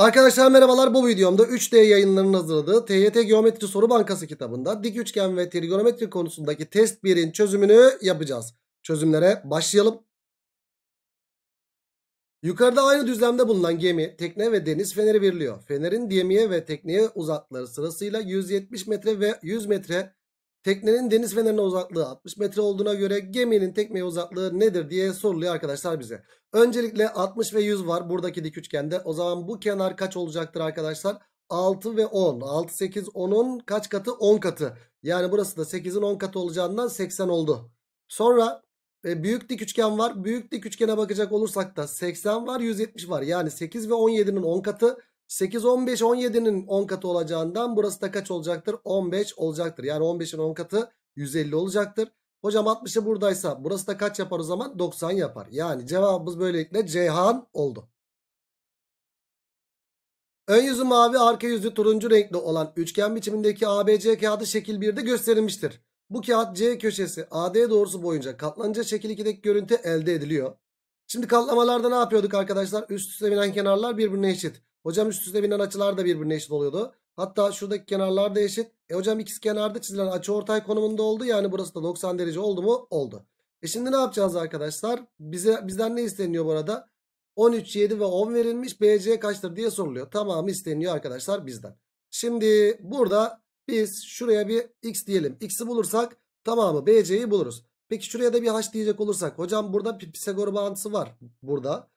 Arkadaşlar merhabalar bu videomda 3D yayınlarının hazırladığı TYT Geometri Soru Bankası kitabında dik üçgen ve trigonometri konusundaki test 1'in çözümünü yapacağız. Çözümlere başlayalım. Yukarıda aynı düzlemde bulunan gemi, tekne ve deniz feneri veriliyor. Fenerin gemiye ve tekneye uzakları sırasıyla 170 metre ve 100 metre Teknenin deniz fenerine uzaklığı 60 metre olduğuna göre geminin tekneye uzaklığı nedir diye soruluyor arkadaşlar bize. Öncelikle 60 ve 100 var buradaki dik üçgende. O zaman bu kenar kaç olacaktır arkadaşlar? 6 ve 10. 6, 8, 10'un kaç katı? 10 katı. Yani burası da 8'in 10 katı olacağından 80 oldu. Sonra e, büyük dik üçgen var. Büyük dik üçgene bakacak olursak da 80 var, 170 var. Yani 8 ve 17'nin 10 katı. 8, 15, 17'nin 10 katı olacağından burası da kaç olacaktır? 15 olacaktır. Yani 15'in 10 katı 150 olacaktır. Hocam 60'ı buradaysa burası da kaç yapar o zaman? 90 yapar. Yani cevabımız böylelikle Ceyhan oldu. Ön yüzü mavi arka yüzü turuncu renkli olan üçgen biçimindeki ABC kağıdı şekil 1'de gösterilmiştir. Bu kağıt C köşesi AD doğrusu boyunca katlanınca şekil 2'deki görüntü elde ediliyor. Şimdi katlamalarda ne yapıyorduk arkadaşlar? Üst üste binen kenarlar birbirine eşit. Hocam üst üste binen açılar da birbirine eşit oluyordu. Hatta şuradaki kenarlar da eşit. E hocam ikiz kenarda çizilen açı ortay konumunda oldu. Yani burası da 90 derece oldu mu? Oldu. E şimdi ne yapacağız arkadaşlar? Bize bizden ne isteniyor bu arada? 13, 7 ve 10 verilmiş. BC kaçtır diye soruluyor. Tamamı isteniyor arkadaşlar bizden. Şimdi burada biz şuraya bir x diyelim. X'i bulursak tamamı BC'yi buluruz. Peki şuraya da bir h diyecek olursak. Hocam burada Pisagor bağıntısı var. Burada.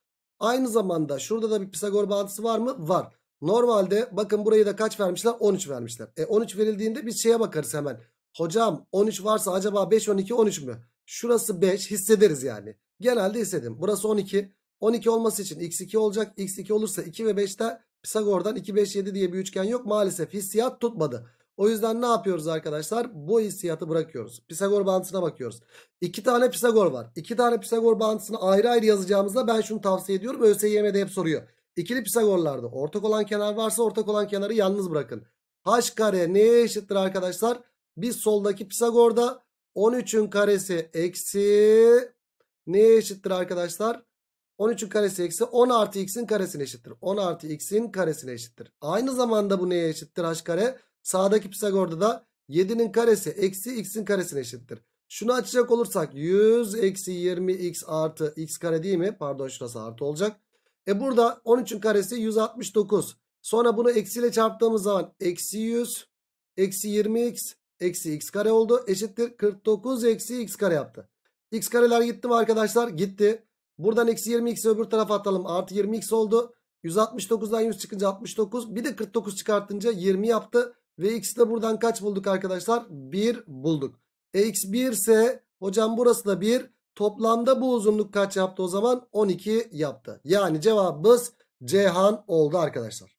Aynı zamanda şurada da bir Pisagor bağıntısı var mı? Var. Normalde bakın burayı da kaç vermişler? 13 vermişler. E 13 verildiğinde biz şeye bakarız hemen. Hocam 13 varsa acaba 5, 12, 13 mü? Şurası 5 hissederiz yani. Genelde hissedim. Burası 12. 12 olması için x2 olacak. x2 olursa 2 ve 5'te Pisagor'dan 2, 5, 7 diye bir üçgen yok. Maalesef hissiyat tutmadı. O yüzden ne yapıyoruz arkadaşlar? Bu hissiyatı bırakıyoruz. Pisagor bağıntısına bakıyoruz. İki tane Pisagor var. İki tane Pisagor bağıntısını ayrı ayrı yazacağımızda ben şunu tavsiye ediyorum. ÖSYM'de hep soruyor. İkili Pisagorlarda ortak olan kenar varsa ortak olan kenarı yalnız bırakın. H kare neye eşittir arkadaşlar? Biz soldaki Pisagor'da 13'ün karesi eksi neye eşittir arkadaşlar? 13'ün karesi eksi 10 artı x'in karesine eşittir. 10 artı x'in karesine eşittir. Aynı zamanda bu neye eşittir h kare? Sağdaki Pisagor'da da 7'nin karesi eksi x'in karesine eşittir. Şunu açacak olursak 100 eksi 20x artı x kare değil mi? Pardon şurası artı olacak. E burada 13'ün karesi 169. Sonra bunu eksiyle çarptığımız zaman eksi 100 eksi 20x eksi x kare oldu. Eşittir 49 eksi x kare yaptı. X kareler gitti mi arkadaşlar? Gitti. Buradan eksi 20x'i öbür tarafa atalım. Artı 20x oldu. 169'dan 100 çıkınca 69. Bir de 49 çıkartınca 20 yaptı. Ve x'i de buradan kaç bulduk arkadaşlar? 1 bulduk. E x 1 ise hocam burası da 1. Toplamda bu uzunluk kaç yaptı o zaman? 12 yaptı. Yani cevabımız Cihan oldu arkadaşlar.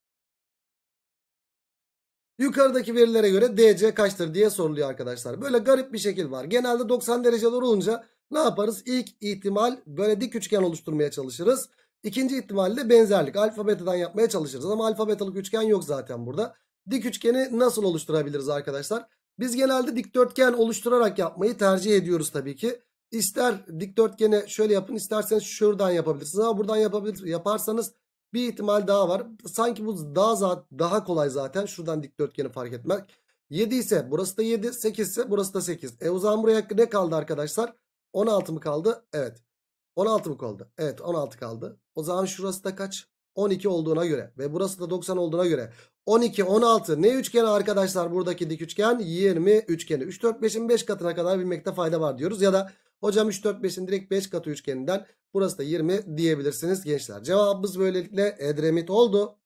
Yukarıdaki verilere göre DC kaçtır diye soruluyor arkadaşlar. Böyle garip bir şekil var. Genelde 90 dereceler olunca ne yaparız? İlk ihtimal böyle dik üçgen oluşturmaya çalışırız. İkinci ihtimalle benzerlik. Alfa yapmaya çalışırız. Ama alfabetalık üçgen yok zaten burada dik üçgeni nasıl oluşturabiliriz arkadaşlar? Biz genelde dikdörtgen oluşturarak yapmayı tercih ediyoruz tabii ki. İster dikdörtgeni şöyle yapın isterseniz şuradan yapabilirsiniz ama buradan yapabilir, yaparsanız bir ihtimal daha var. Sanki bu daha daha kolay zaten şuradan dikdörtgeni fark etmek. 7 ise burası da 7, 8 ise burası da 8. E o zaman buraya ne kaldı arkadaşlar? 16 mı kaldı? Evet. 16 mı kaldı? Evet 16 kaldı. O zaman şurası da kaç? 12 olduğuna göre ve burası da 90 olduğuna göre 12, 16 ne üçgeni arkadaşlar buradaki dik üçgen 20 üçgeni. 3, 4, 5'in 5 katına kadar bilmekte fayda var diyoruz. Ya da hocam 3, 4, 5'in direkt 5 katı üçgeninden burası da 20 diyebilirsiniz gençler. Cevabımız böylelikle Edremit oldu.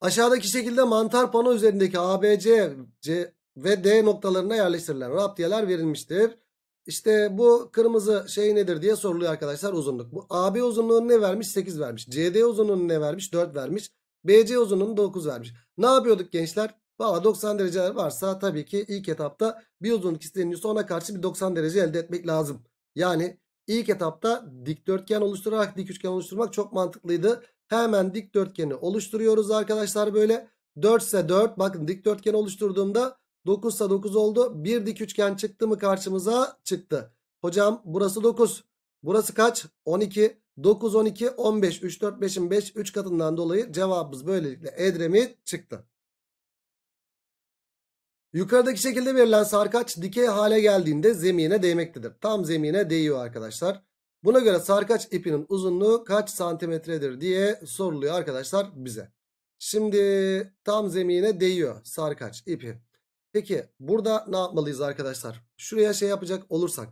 Aşağıdaki şekilde mantar pano üzerindeki ABC C ve D noktalarına yerleştirilen raptiyeler verilmiştir. İşte bu kırmızı şey nedir diye soruluyor arkadaşlar uzunluk. Bu AB uzunluğunu ne vermiş? 8 vermiş. CD uzunluğunu ne vermiş? 4 vermiş. BC uzunluğunu 9 vermiş. Ne yapıyorduk gençler? Valla 90 derece varsa tabii ki ilk etapta bir uzunluk isteniyorsa ona karşı bir 90 derece elde etmek lazım. Yani ilk etapta dikdörtgen oluşturarak dik üçgen oluşturmak çok mantıklıydı. Hemen dikdörtgeni oluşturuyoruz arkadaşlar böyle. 4 ise 4 bakın dikdörtgen oluşturduğumda 9 ise 9 oldu. Bir dik üçgen çıktı mı karşımıza çıktı. Hocam burası 9. Burası kaç? 12. 9, 12, 15, 3, 4, 5'in 5 3 katından dolayı cevabımız böylelikle Edremit çıktı. Yukarıdaki şekilde verilen sarkaç dikey hale geldiğinde zemine değmektedir. Tam zemine değiyor arkadaşlar. Buna göre sarkaç ipinin uzunluğu kaç santimetredir diye soruluyor arkadaşlar bize. Şimdi tam zemine değiyor sarkaç ipi. Peki burada ne yapmalıyız arkadaşlar? Şuraya şey yapacak olursak.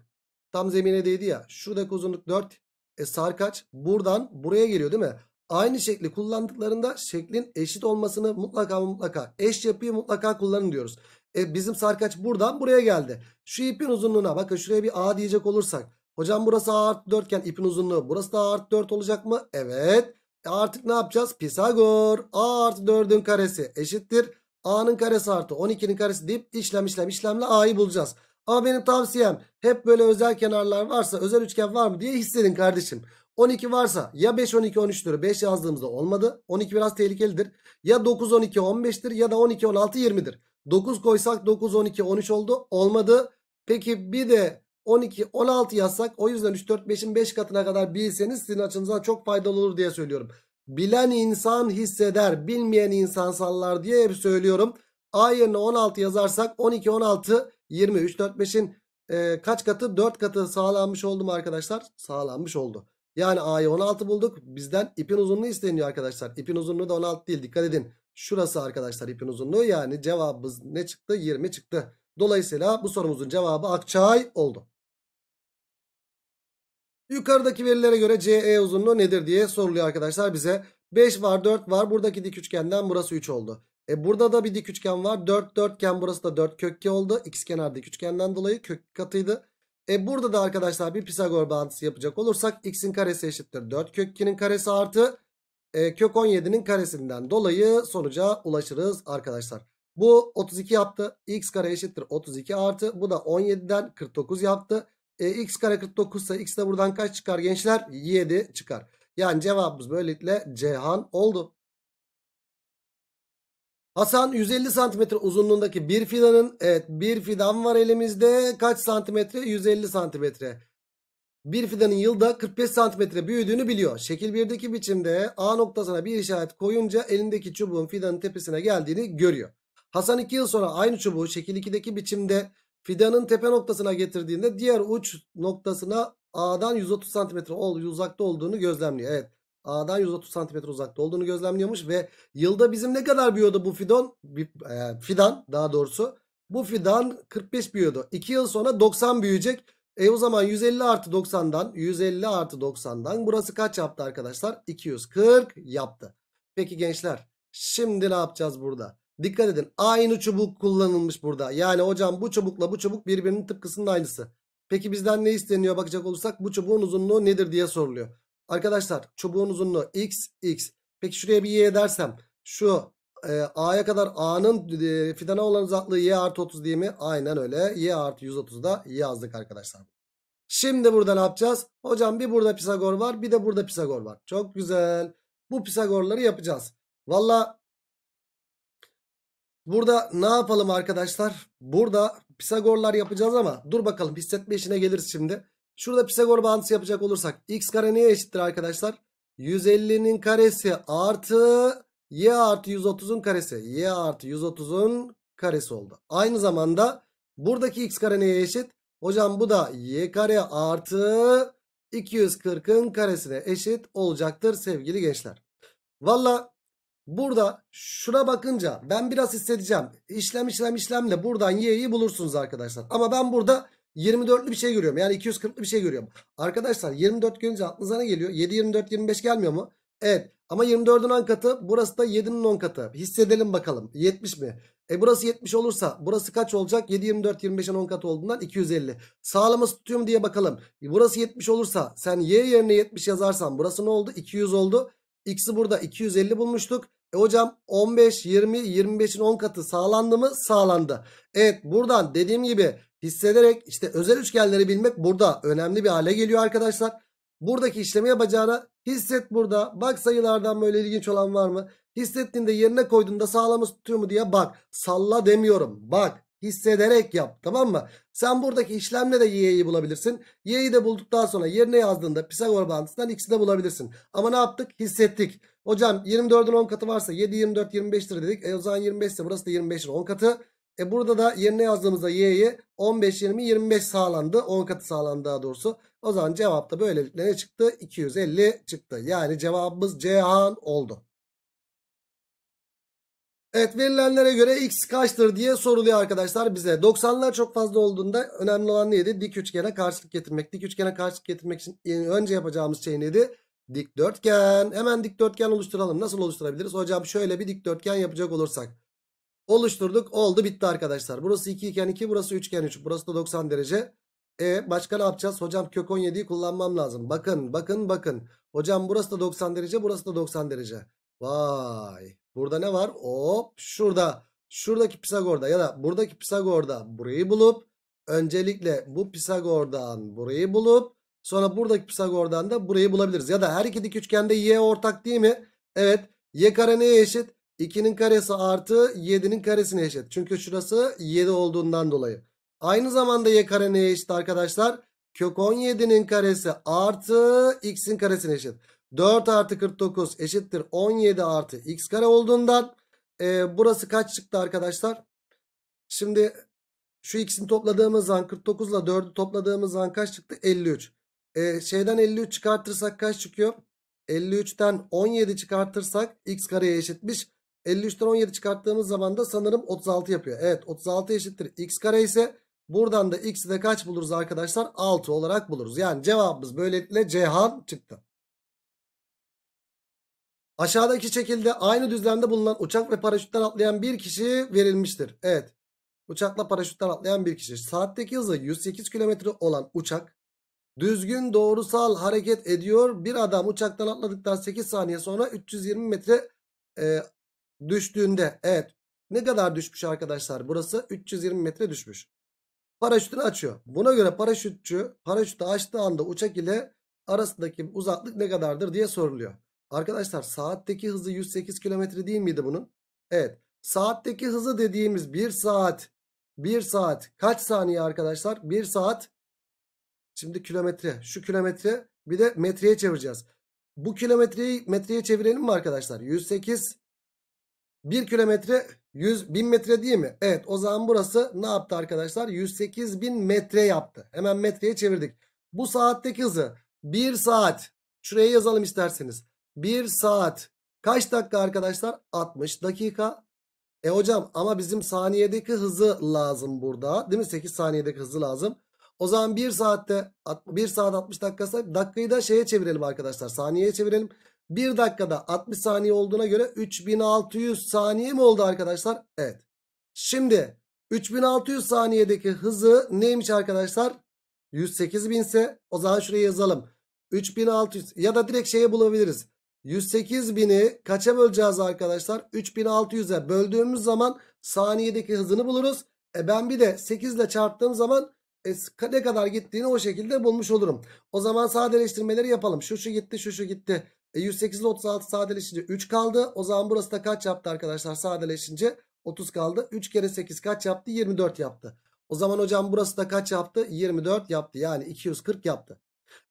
Tam zemine değdi ya. Şuradaki uzunluk 4. E sar kaç? Buradan buraya geliyor değil mi? Aynı şekli kullandıklarında şeklin eşit olmasını mutlaka mutlaka eş yapıyı mutlaka kullanın diyoruz. E bizim sarkaç buradan buraya geldi. Şu ipin uzunluğuna bakın şuraya bir A diyecek olursak. Hocam burası A artı 4 iken ipin uzunluğu burası da A artı 4 olacak mı? Evet. E artık ne yapacağız? Pisagor A artı 4'ün karesi eşittir. A'nın karesi artı 12'nin karesi deyip işlem işlem işlemle A'yı bulacağız. Ama benim tavsiyem hep böyle özel kenarlar varsa özel üçgen var mı diye hissedin kardeşim. 12 varsa ya 5 12 13'tür 5 yazdığımızda olmadı. 12 biraz tehlikelidir. Ya 9 12 15'tir ya da 12 16 20'dir. 9 koysak 9 12 13 oldu olmadı. Peki bir de 12 16 yazsak o yüzden 3 4 5'in 5 katına kadar bilseniz sizin açınızdan çok faydalı olur diye söylüyorum. Bilen insan hisseder bilmeyen insan sallar diye hep söylüyorum. A yerine 16 yazarsak 12 16 23 3, 4, 5'in e, kaç katı? 4 katı sağlanmış oldu mu arkadaşlar? Sağlanmış oldu. Yani A'yı 16 bulduk. Bizden ipin uzunluğu isteniyor arkadaşlar. İpin uzunluğu da 16 değil. Dikkat edin. Şurası arkadaşlar ipin uzunluğu. Yani cevabımız ne çıktı? 20 çıktı. Dolayısıyla bu sorumuzun cevabı Akçay oldu. Yukarıdaki verilere göre CE uzunluğu nedir diye soruluyor arkadaşlar bize. 5 var 4 var. Buradaki dik üçgenden burası 3 oldu. E burada da bir dik üçgen var. 4 dörtgen burası da 4 kökke oldu. X kenar dik üçgenden dolayı kök katıydı. E burada da arkadaşlar bir Pisagor bağıntısı yapacak olursak x'in karesi eşittir 4 kökkenin karesi artı e, kök 17'nin karesinden dolayı sonuca ulaşırız arkadaşlar. Bu 32 yaptı. x kare eşittir 32 artı. Bu da 17'den 49 yaptı. E, x kare 49 ise x de buradan kaç çıkar gençler? 7 çıkar. Yani cevabımız böylelikle Cihan oldu. Hasan 150 santimetre uzunluğundaki bir fidanın evet bir fidan var elimizde. Kaç santimetre? 150 santimetre. Bir fidanın yılda 45 santimetre büyüdüğünü biliyor. Şekil 1'deki biçimde A noktasına bir işaret koyunca elindeki çubuğun fidanın tepesine geldiğini görüyor. Hasan 2 yıl sonra aynı çubuğu şekil 2'deki biçimde fidanın tepe noktasına getirdiğinde diğer uç noktasına A'dan 130 santimetre ol uzakta olduğunu gözlemliyor. Evet. A'dan 130 santimetre uzakta olduğunu gözlemliyormuş ve yılda bizim ne kadar büyüyordu bu fidon? E, fidan daha doğrusu. Bu fidan 45 büyüyordu. 2 yıl sonra 90 büyüyecek. E o zaman 150 artı 90'dan 150 artı 90'dan burası kaç yaptı arkadaşlar? 240 yaptı. Peki gençler şimdi ne yapacağız burada? Dikkat edin aynı çubuk kullanılmış burada. Yani hocam bu çubukla bu çubuk birbirinin tıpkısının aynısı. Peki bizden ne isteniyor bakacak olursak bu çubuğun uzunluğu nedir diye soruluyor. Arkadaşlar çubuğun uzunluğu x x. Peki şuraya bir y dersem şu e, a'ya kadar a'nın e, fidana olan uzaklığı y artı 30 değil mi? Aynen öyle. y artı 130'da yazdık arkadaşlar. Şimdi burada ne yapacağız? Hocam bir burada Pisagor var bir de burada Pisagor var. Çok güzel. Bu Pisagorları yapacağız. Valla burada ne yapalım arkadaşlar? Burada Pisagorlar yapacağız ama dur bakalım hissetme işine geliriz şimdi. Şurada Pisagor bağıntısı yapacak olursak x kare neye eşittir arkadaşlar? 150'nin karesi artı y artı 130'un karesi. y artı 130'un karesi oldu. Aynı zamanda buradaki x kare neye eşit? Hocam bu da y kare artı 240'ın karesine eşit olacaktır sevgili gençler. Valla burada şuna bakınca ben biraz hissedeceğim. İşlem işlem işlemle buradan y'yi bulursunuz arkadaşlar. Ama ben burada 24'lü bir şey görüyorum. Yani 240'lı bir şey görüyorum. Arkadaşlar 24 görünce aklınıza ne geliyor? 7, 24, 25 gelmiyor mu? Evet. Ama 24'ün 10 katı burası da 7'nin 10 katı. Hissedelim bakalım. 70 mi? E burası 70 olursa burası kaç olacak? 7, 24, 25'in 10 katı olduğundan 250. Sağlaması tutuyor mu diye bakalım. E burası 70 olursa sen y yerine 70 yazarsan burası ne oldu? 200 oldu. X'i burada 250 bulmuştuk. E hocam 15, 20, 25'in 10 katı sağlandı mı? Sağlandı. Evet buradan dediğim gibi hissederek işte özel üçgenleri bilmek burada önemli bir hale geliyor arkadaşlar. Buradaki işlemi yapacağına hisset burada. Bak sayılardan böyle ilginç olan var mı? Hissettiğinde yerine koyduğunda sağlamı tutuyor mu diye bak. Salla demiyorum. Bak hissederek yap tamam mı? Sen buradaki işlemle de y'yi bulabilirsin. Y'yi de bulduktan sonra yerine yazdığında Pisagor bağıntısından x'i de bulabilirsin. Ama ne yaptık? Hissettik. Hocam 24'ün 10 katı varsa 7, 24, 25'tir dedik. E o zaman 25 ise burası da 25'in 10 katı. E burada da yerine yazdığımızda y'ye 15, 20, 25 sağlandı. 10 katı sağlandı daha doğrusu. O zaman cevap da böylelikle ne çıktı? 250 çıktı. Yani cevabımız Cihan oldu. Evet verilenlere göre x kaçtır diye soruluyor arkadaşlar bize. 90'lar çok fazla olduğunda önemli olan neydi? Dik üçgene karşılık getirmek. Dik üçgene karşılık getirmek için önce yapacağımız şey neydi? Dik dörtgen. Hemen dik dörtgen oluşturalım. Nasıl oluşturabiliriz? Hocam şöyle bir dik dörtgen yapacak olursak. Oluşturduk. Oldu bitti arkadaşlar. Burası 2 iken 2 burası 3 iken 3. Burası da 90 derece. E başka ne yapacağız? Hocam kök 17'yi kullanmam lazım. Bakın bakın bakın. Hocam burası da 90 derece burası da 90 derece. Vay. Burada ne var? Hop şurada. Şuradaki Pisagor'da ya da buradaki Pisagor'da burayı bulup öncelikle bu Pisagor'dan burayı bulup sonra buradaki Pisagor'dan da burayı bulabiliriz. Ya da her iki dik üçgende y ortak değil mi? Evet. Y kare neye eşit? 2'nin karesi artı 7'nin karesine eşit. Çünkü şurası 7 olduğundan dolayı. Aynı zamanda y kare neye eşit arkadaşlar? Kök 17'nin karesi artı x'in karesine eşit. 4 artı 49 eşittir 17 artı x kare olduğundan. E, burası kaç çıktı arkadaşlar? Şimdi şu x'ini topladığımız zaman 49 ile 4'ü topladığımız zaman kaç çıktı? 53. E, şeyden 53 çıkartırsak kaç çıkıyor? 53'ten 17 çıkartırsak x kareye eşitmiş. 53'ten 17 çıkarttığımız zaman da sanırım 36 yapıyor. Evet 36 eşittir x kare ise buradan da x'i de kaç buluruz arkadaşlar? 6 olarak buluruz. Yani cevabımız böylelikle Cihan çıktı. Aşağıdaki şekilde aynı düzlemde bulunan uçak ve paraşütten atlayan bir kişi verilmiştir. Evet. Uçakla paraşütten atlayan bir kişi. Saatteki hızı 108 km olan uçak düzgün doğrusal hareket ediyor. Bir adam uçaktan atladıktan 8 saniye sonra 320 metre e, düştüğünde evet ne kadar düşmüş arkadaşlar? Burası 320 metre düşmüş. Paraşütünü açıyor. Buna göre paraşütçü paraşütü açtığı anda uçak ile arasındaki uzaklık ne kadardır diye soruluyor. Arkadaşlar saatteki hızı 108 kilometre değil miydi bunun? Evet. Saatteki hızı dediğimiz 1 saat. 1 saat. Kaç saniye arkadaşlar? 1 saat. Şimdi kilometre. Şu kilometre bir de metreye çevireceğiz. Bu kilometreyi metreye çevirelim mi arkadaşlar? 108 1 kilometre 100 bin metre değil mi? Evet o zaman burası ne yaptı arkadaşlar? 108 bin metre yaptı. Hemen metreye çevirdik. Bu saatteki hızı 1 saat. Şuraya yazalım isterseniz. 1 saat. Kaç dakika arkadaşlar? 60 dakika. E hocam ama bizim saniyedeki hızı lazım burada. Değil mi? 8 saniyedeki hızı lazım. O zaman 1 saatte 1 saat 60 dakikası dakikayı da şeye çevirelim arkadaşlar. Saniyeye çevirelim. 1 dakikada 60 saniye olduğuna göre 3600 saniye mi oldu arkadaşlar? Evet. Şimdi 3600 saniyedeki hızı neymiş arkadaşlar? 108.000 ise o zaman şuraya yazalım. 3600 ya da direkt şeye bulabiliriz. 108.000'i kaça böleceğiz arkadaşlar? 3600'e böldüğümüz zaman saniyedeki hızını buluruz. E ben bir de 8 ile çarptığım zaman e, ne kadar gittiğini o şekilde bulmuş olurum. O zaman sadeleştirmeleri yapalım. Şu şu gitti şu şu gitti. E, 108 ile 36 sadeleşince 3 kaldı. O zaman burası da kaç yaptı arkadaşlar sadeleşince? 30 kaldı. 3 kere 8 kaç yaptı? 24 yaptı. O zaman hocam burası da kaç yaptı? 24 yaptı. Yani 240 yaptı.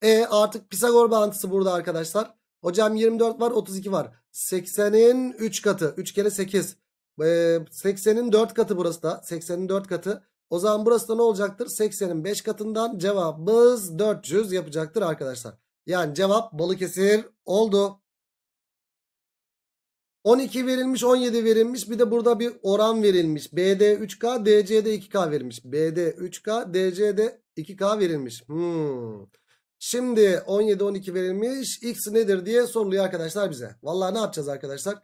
E artık Pisagor bağıntısı burada arkadaşlar. Hocam 24 var 32 var. 80'in 3 katı. 3 kere 8. E, 80'in 4 katı burası da. 80'in 4 katı. O zaman burası da ne olacaktır? 80'in 5 katından cevabımız 400 yapacaktır arkadaşlar. Yani cevap Balıkesir oldu. 12 verilmiş 17 verilmiş bir de burada bir oran verilmiş. BD 3K DC'de 2K verilmiş. BD 3K DC'de 2K verilmiş. Hmm. Şimdi 17 12 verilmiş x nedir diye soruluyor arkadaşlar bize. Vallahi ne yapacağız arkadaşlar?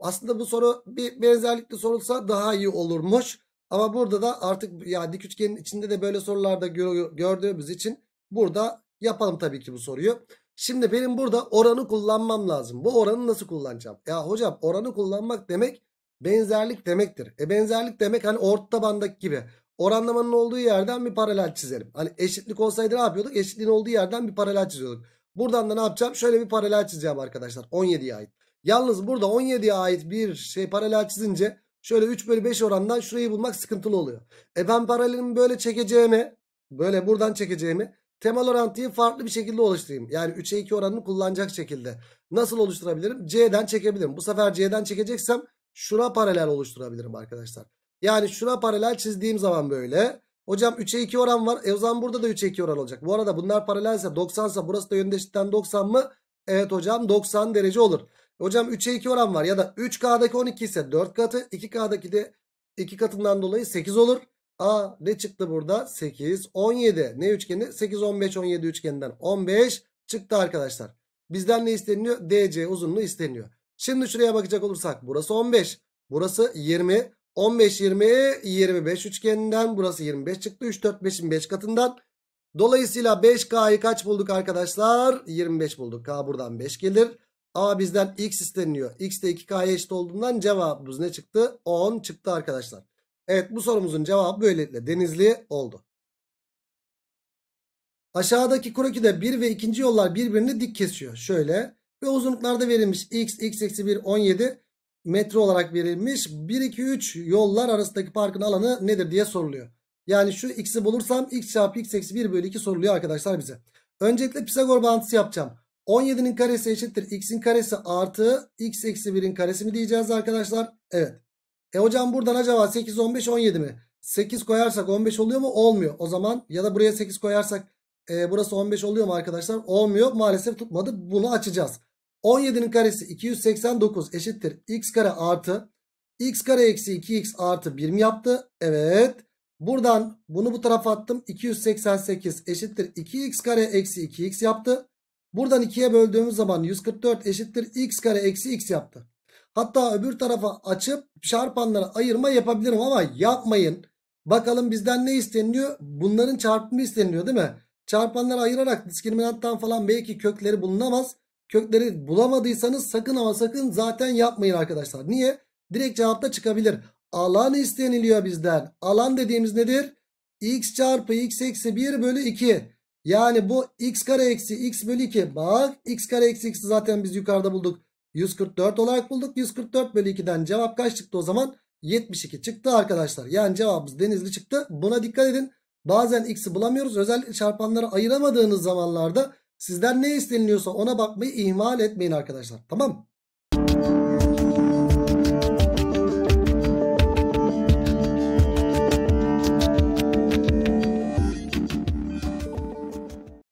Aslında bu soru bir benzerlikli sorulsa daha iyi olurmuş. Ama burada da artık ya dik üçgenin içinde de böyle sorularda gördüğümüz için burada Yapalım tabii ki bu soruyu. Şimdi benim burada oranı kullanmam lazım. Bu oranı nasıl kullanacağım? Ya hocam oranı kullanmak demek benzerlik demektir. E benzerlik demek hani orta tabandaki gibi. Oranlamanın olduğu yerden bir paralel çizelim. Hani eşitlik olsaydı ne yapıyorduk? Eşitliğin olduğu yerden bir paralel çiziyorduk. Buradan da ne yapacağım? Şöyle bir paralel çizeceğim arkadaşlar. 17'ye ait. Yalnız burada 17'ye ait bir şey paralel çizince şöyle 3 bölü 5 orandan şurayı bulmak sıkıntılı oluyor. E ben paralelimi böyle çekeceğimi böyle buradan çekeceğimi Temel orantıyı farklı bir şekilde oluşturayım. Yani 3'e 2 oranını kullanacak şekilde. Nasıl oluşturabilirim? C'den çekebilirim. Bu sefer C'den çekeceksem şuna paralel oluşturabilirim arkadaşlar. Yani şuna paralel çizdiğim zaman böyle. Hocam 3'e 2 oran var. E o zaman burada da 3'e 2 oran olacak. Bu arada bunlar paralelse 90 ise burası da yöndeşikten 90 mı? Evet hocam 90 derece olur. Hocam 3'e 2 oran var ya da 3K'daki 12 ise 4 katı 2K'daki de 2 katından dolayı 8 olur. A ne çıktı burada? 8, 17. Ne üçgeni? 8, 15, 17 üçgeninden 15 çıktı arkadaşlar. Bizden ne isteniyor? DC uzunluğu isteniyor. Şimdi şuraya bakacak olursak burası 15. Burası 20. 15, 20, 25 üçgeninden burası 25 çıktı. 3, 4, 5'in 5 katından. Dolayısıyla 5K'yı kaç bulduk arkadaşlar? 25 bulduk. K buradan 5 gelir. A bizden X isteniyor. X de 2K'ya eşit olduğundan cevabımız ne çıktı? 10 çıktı arkadaşlar. Evet bu sorumuzun cevabı böylelikle Denizli oldu. Aşağıdaki kroki'de 1 ve 2. yollar birbirini dik kesiyor. Şöyle ve uzunluklarda verilmiş x, x eksi 1, 17 metre olarak verilmiş. 1, 2, 3 yollar arasındaki parkın alanı nedir diye soruluyor. Yani şu x'i bulursam x çarpı x eksi 1 bölü 2 soruluyor arkadaşlar bize. Öncelikle Pisagor bağıntısı yapacağım. 17'nin karesi eşittir x'in karesi artı x eksi 1'in karesi mi diyeceğiz arkadaşlar? Evet. E hocam buradan acaba 8, 15, 17 mi? 8 koyarsak 15 oluyor mu? Olmuyor. O zaman ya da buraya 8 koyarsak e, burası 15 oluyor mu arkadaşlar? Olmuyor. Maalesef tutmadı. Bunu açacağız. 17'nin karesi 289 eşittir. X kare artı x kare eksi 2x artı 1 mi yaptı? Evet. Buradan bunu bu tarafa attım. 288 eşittir 2x kare eksi 2x yaptı. Buradan 2'ye böldüğümüz zaman 144 eşittir x kare eksi x yaptı. Hatta öbür tarafa açıp çarpanlara ayırma yapabilirim ama yapmayın. Bakalım bizden ne isteniyor? Bunların çarpımı isteniliyor değil mi? Çarpanları ayırarak diskriminanttan falan belki kökleri bulunamaz. Kökleri bulamadıysanız sakın ama sakın zaten yapmayın arkadaşlar. Niye? Direkt cevapta çıkabilir. Alan isteniliyor bizden. Alan dediğimiz nedir? x çarpı x eksi 1 bölü 2. Yani bu x kare eksi x bölü 2. Bak x kare eksi x zaten biz yukarıda bulduk. 144 olarak bulduk. 144 bölü 2'den cevap kaç çıktı o zaman? 72 çıktı arkadaşlar. Yani cevabımız denizli çıktı. Buna dikkat edin. Bazen x'i bulamıyoruz. Özellikle çarpanları ayıramadığınız zamanlarda sizden ne isteniliyorsa ona bakmayı ihmal etmeyin arkadaşlar. Tamam